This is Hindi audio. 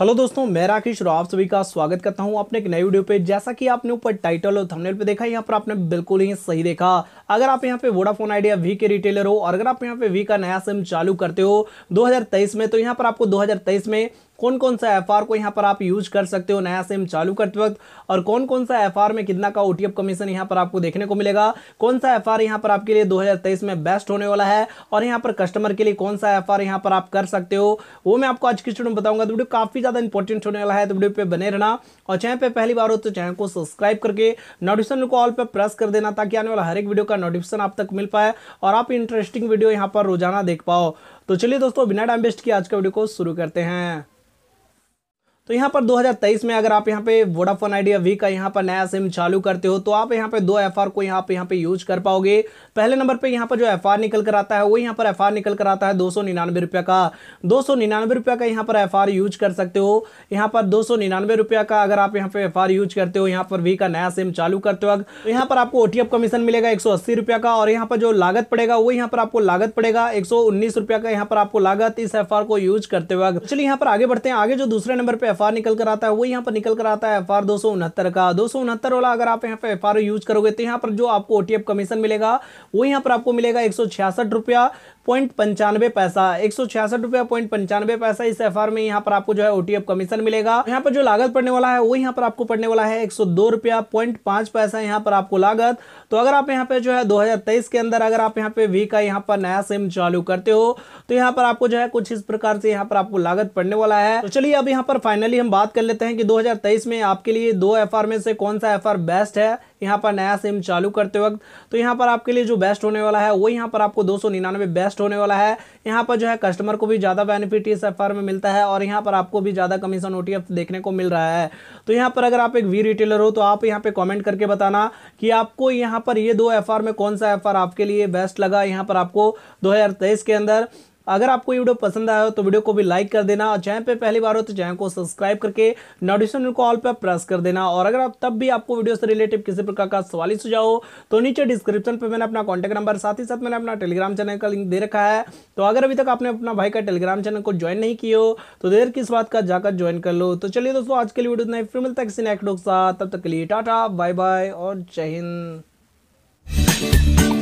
हेलो दोस्तों मैं राकेश और आप सभी का स्वागत करता हूं अपने एक नई वीडियो पे जैसा कि आपने ऊपर टाइटल और थंबनेल पे देखा यहाँ पर आपने बिल्कुल ही सही देखा अगर आप यहाँ पे वोडाफोन आइडिया वी के रिटेलर हो और अगर आप यहाँ पे वी का नया सिम चालू करते हो 2023 में तो यहाँ पर आपको 2023 में कौन कौन सा एफ को यहाँ पर आप यूज कर सकते हो नया सिम चालू करते वक्त और कौन कौन सा एफ में कितना का ओ कमीशन यहाँ पर आपको देखने को मिलेगा कौन सा एफ आर यहाँ पर आपके लिए 2023 में बेस्ट होने वाला है और यहाँ पर कस्टमर के लिए कौन सा एफ आर यहाँ पर आप कर सकते हो वो मैं आपको आज की स्टूडेंट बताऊंगा तो वीडियो काफी ज़्यादा इंपॉर्टेंट होने वाला है तो वीडियो पर बने रहना और चैनल पर पहली बार हो तो चैनल को सब्सक्राइब करके नोटिफिकेशन को ऑल पर प्रेस कर देना ताकि आने वाला हर एक वीडियो का नोटिफिकेशन आप तक मिल पाए और आप इंटरेस्टिंग वीडियो यहाँ पर रोजाना देख पाओ तो चलिए दोस्तों बिना टाइम वेस्ट किए आज का वीडियो को शुरू करते हैं तो यहाँ पर 2023 में अगर आप यहाँ पे वोडाफोन आइडिया वी का यहाँ पर नया सिम चालू करते हो तो आप यहाँ पे दो एफ को यहाँ पे यहाँ पे यूज कर पाओगे पहले नंबर पर यहाँ पर जो एफ निकल कर आता है वो यहाँ पर एफ निकल कर आता है दो रुपया का दो रुपया का यहाँ पर एफ यूज कर सकते हो यहाँ पर दो रुपया का अगर आप यहाँ पे एफ यूज करते हो यहाँ पर वी का नया सिम चालू करते हो तो यहाँ पर आपको ओटीएफ कमीशन मिलेगा एक रुपया का और यहाँ पर जो लागत पड़ेगा वो यहाँ पर आपको लागत पड़ेगा एक रुपया का यहाँ पर आपको लागत इस एफ को यूज करते हुए चलिए यहाँ पर आगे बढ़ते हैं आगे जो दूसरे नंबर पर एफ निकल कर आता है वो यहाँ पर निकल कर आता है एफ आर का दो सौ उनहत्तर वाला अगर आप यहाँ पर एफ यूज करोगे तो यहाँ पर जो आपको ओ कमीशन मिलेगा वो यहाँ पर आपको मिलेगा एक सौ छियासठ रुपया पॉइंट पंचानवे पैसा एक सौ छियासठ रुपया पॉइंट पंचानवे पैसा इस एफ में यहाँ पर आपको जो है ओटीएफ कमीशन मिलेगा यहाँ पर जो लागत पड़ने वाला है वो यहाँ पर आपको पड़ने वाला है एक सौ दो रुपया पॉइंट पांच पैसा यहाँ पर आपको लागत तो अगर आप यहाँ पे जो है तेईस के अंदर अगर आप यहाँ पे वी का यहाँ पर नया सिम चालू करते हो तो यहाँ पर आपको जो है कुछ इस प्रकार से यहाँ पर आपको लागत पड़ने वाला है तो चलिए अब यहाँ पर फाइनली हम बात कर लेते हैं कि दो में आपके लिए दो एफ में से कौन सा एफ बेस्ट है यहाँ पर नया सिम चालू करते वक्त तो यहाँ पर आपके लिए जो बेस्ट होने वाला है वो यहाँ पर आपको दो बेस्ट होने वाला है यहाँ पर जो है कस्टमर को भी ज़्यादा बेनिफिट इस एफ में मिलता है और यहाँ पर आपको भी ज़्यादा कमीशन ओ देखने को मिल रहा है तो यहाँ पर अगर आप एक वी रिटेलर हो तो आप यहाँ पर कॉमेंट करके बताना कि आपको यहाँ पर ये दो एफ में कौन सा एफ आपके लिए बेस्ट लगा यहाँ पर आपको दो के अंदर अगर आपको ये वीडियो पसंद आया हो तो वीडियो को भी लाइक कर देना और चैनल पर पहली बार हो तो चैनल को सब्सक्राइब करके नोटिफिकेशन को ऑल पर प्रेस कर देना और अगर आप तब भी आपको वीडियो से रिलेटेड किसी प्रकार का सवाल ही सुझाओ तो नीचे डिस्क्रिप्शन पर मैंने अपना कॉन्टैक्ट नंबर साथ ही साथ मैंने अपना टेलीग्राम चैनल का लिंक दे रखा है तो अगर अभी तक आपने अपना भाई का टेलीग्राम चैनल को ज्वाइन नहीं किया हो तो देर किस बात का जाकर ज्वाइन कर लो तो चलिए दोस्तों आज के लिए वीडियो इतना फिर मिलता है किसी नेक्स्ट लोग साथ तब तक के लिए टाटा बाय बाय और जय हिंद